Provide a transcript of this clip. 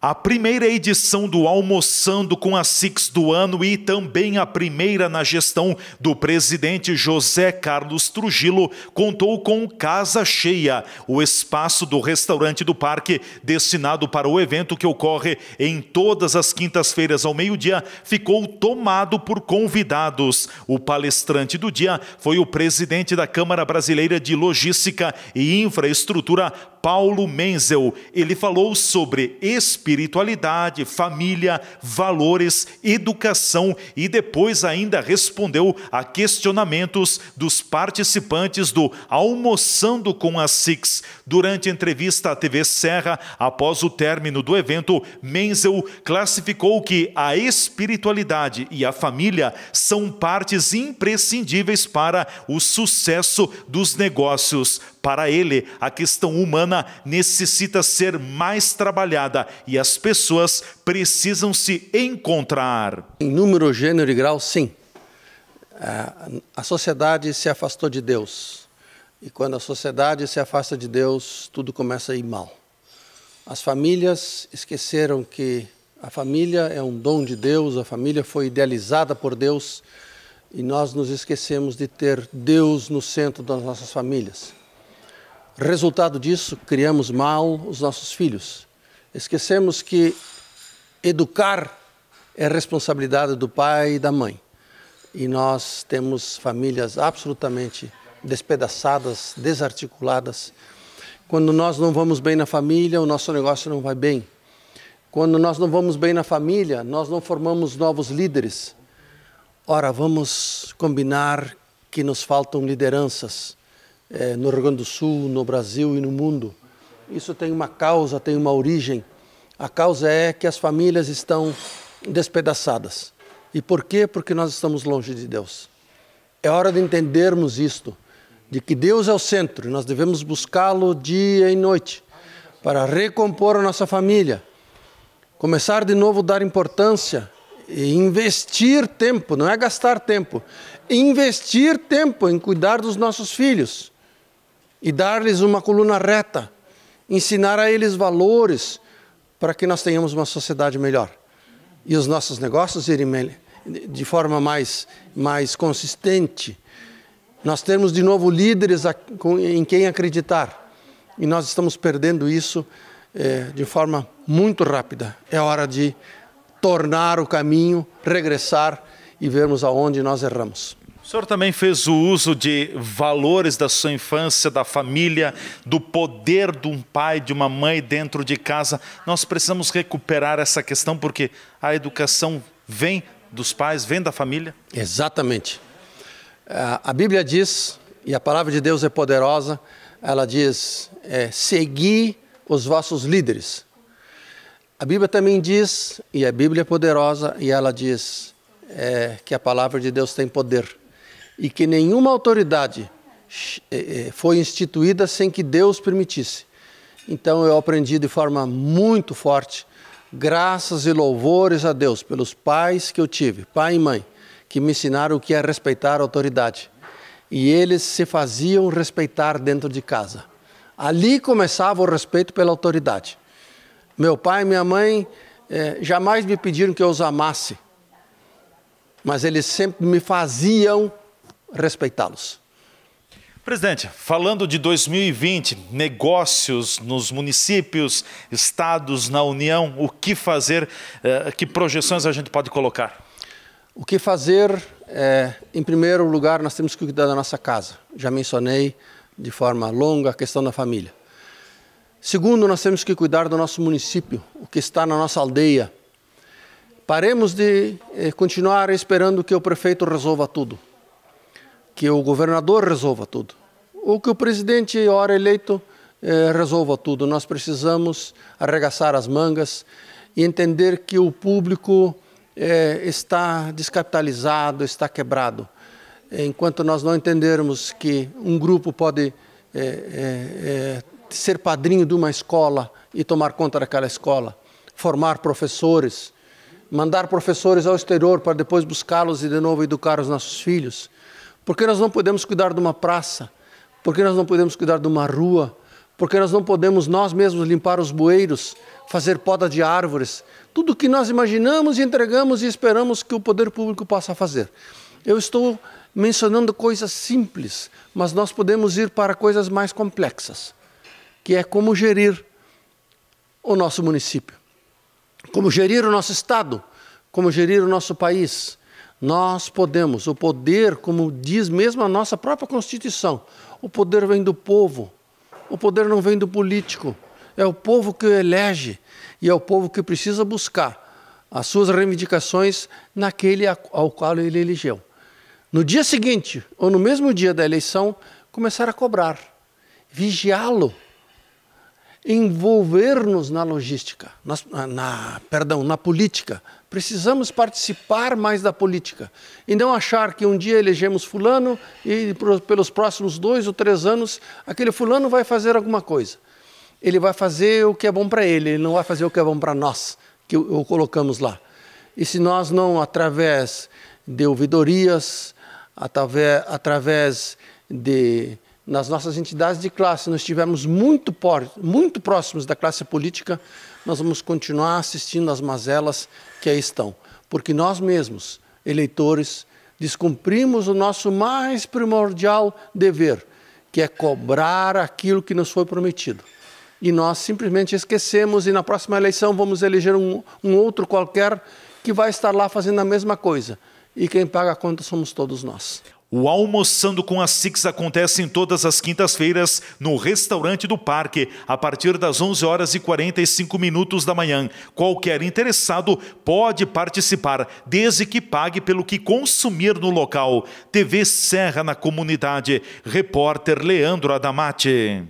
A primeira edição do Almoçando com a Six do ano e também a primeira na gestão do presidente José Carlos Trujillo contou com Casa Cheia, o espaço do restaurante do parque destinado para o evento que ocorre em todas as quintas-feiras ao meio-dia, ficou tomado por convidados. O palestrante do dia foi o presidente da Câmara Brasileira de Logística e Infraestrutura, Paulo Menzel. Ele falou sobre espiritualidade, família, valores, educação e depois ainda respondeu a questionamentos dos participantes do Almoçando com a Six. Durante entrevista à TV Serra, após o término do evento, Menzel classificou que a espiritualidade e a família são partes imprescindíveis para o sucesso dos negócios. Para ele, a questão humana necessita ser mais trabalhada e as pessoas precisam se encontrar. Em número, gênero e grau, sim. É, a sociedade se afastou de Deus. E quando a sociedade se afasta de Deus, tudo começa a ir mal. As famílias esqueceram que a família é um dom de Deus, a família foi idealizada por Deus e nós nos esquecemos de ter Deus no centro das nossas famílias. Resultado disso, criamos mal os nossos filhos. Esquecemos que educar é responsabilidade do pai e da mãe. E nós temos famílias absolutamente despedaçadas, desarticuladas. Quando nós não vamos bem na família, o nosso negócio não vai bem. Quando nós não vamos bem na família, nós não formamos novos líderes. Ora, vamos combinar que nos faltam lideranças é, no Rio Grande do Sul, no Brasil e no mundo. Isso tem uma causa, tem uma origem. A causa é que as famílias estão despedaçadas. E por quê? Porque nós estamos longe de Deus. É hora de entendermos isto, de que Deus é o centro e nós devemos buscá-lo dia e noite para recompor a nossa família, começar de novo a dar importância e investir tempo, não é gastar tempo, investir tempo em cuidar dos nossos filhos e dar-lhes uma coluna reta, ensinar a eles valores para que nós tenhamos uma sociedade melhor e os nossos negócios irem de forma mais, mais consistente. Nós temos de novo líderes em quem acreditar e nós estamos perdendo isso é, de forma muito rápida. É hora de tornar o caminho, regressar e vermos aonde nós erramos. O senhor também fez o uso de valores da sua infância, da família, do poder de um pai, de uma mãe dentro de casa. Nós precisamos recuperar essa questão porque a educação vem dos pais, vem da família. Exatamente. A Bíblia diz, e a palavra de Deus é poderosa, ela diz: é, segui os vossos líderes. A Bíblia também diz, e a Bíblia é poderosa, e ela diz é, que a palavra de Deus tem poder e que nenhuma autoridade eh, eh, foi instituída sem que Deus permitisse. Então eu aprendi de forma muito forte, graças e louvores a Deus pelos pais que eu tive, pai e mãe, que me ensinaram o que é respeitar a autoridade. E eles se faziam respeitar dentro de casa. Ali começava o respeito pela autoridade. Meu pai e minha mãe eh, jamais me pediram que eu os amasse, mas eles sempre me faziam respeitá-los. Presidente, falando de 2020, negócios nos municípios, estados, na União, o que fazer, eh, que projeções a gente pode colocar? O que fazer, é, em primeiro lugar, nós temos que cuidar da nossa casa. Já mencionei de forma longa a questão da família. Segundo, nós temos que cuidar do nosso município, o que está na nossa aldeia. Paremos de eh, continuar esperando que o prefeito resolva tudo que o governador resolva tudo, ou que o presidente, hora eleito, eh, resolva tudo. Nós precisamos arregaçar as mangas e entender que o público eh, está descapitalizado, está quebrado. Enquanto nós não entendermos que um grupo pode eh, eh, eh ser padrinho de uma escola e tomar conta daquela escola, formar professores, mandar professores ao exterior para depois buscá-los e de novo educar os nossos filhos. Porque nós não podemos cuidar de uma praça, porque nós não podemos cuidar de uma rua, porque nós não podemos nós mesmos limpar os bueiros, fazer poda de árvores, tudo o que nós imaginamos e entregamos e esperamos que o poder público possa fazer. Eu estou mencionando coisas simples, mas nós podemos ir para coisas mais complexas, que é como gerir o nosso município, como gerir o nosso estado, como gerir o nosso país, nós podemos, o poder, como diz mesmo a nossa própria Constituição, o poder vem do povo, o poder não vem do político, é o povo que o elege e é o povo que precisa buscar as suas reivindicações naquele ao qual ele elegeu. No dia seguinte, ou no mesmo dia da eleição, começar a cobrar, vigiá-lo, envolver-nos na logística, na, na, perdão, na política, Precisamos participar mais da política e não achar que um dia elegemos fulano e pelos próximos dois ou três anos aquele fulano vai fazer alguma coisa. Ele vai fazer o que é bom para ele, ele não vai fazer o que é bom para nós, que o, colocamos lá. E se nós não, através de ouvidorias, através, através de nas nossas entidades de classe, nós estivermos muito, muito próximos da classe política, nós vamos continuar assistindo às mazelas que aí estão. Porque nós mesmos, eleitores, descumprimos o nosso mais primordial dever, que é cobrar aquilo que nos foi prometido. E nós simplesmente esquecemos e na próxima eleição vamos eleger um, um outro qualquer que vai estar lá fazendo a mesma coisa. E quem paga a conta somos todos nós. O Almoçando com as Six acontece em todas as quintas-feiras no restaurante do parque, a partir das 11 horas e 45 minutos da manhã. Qualquer interessado pode participar, desde que pague pelo que consumir no local. TV Serra na Comunidade. Repórter Leandro Adamati.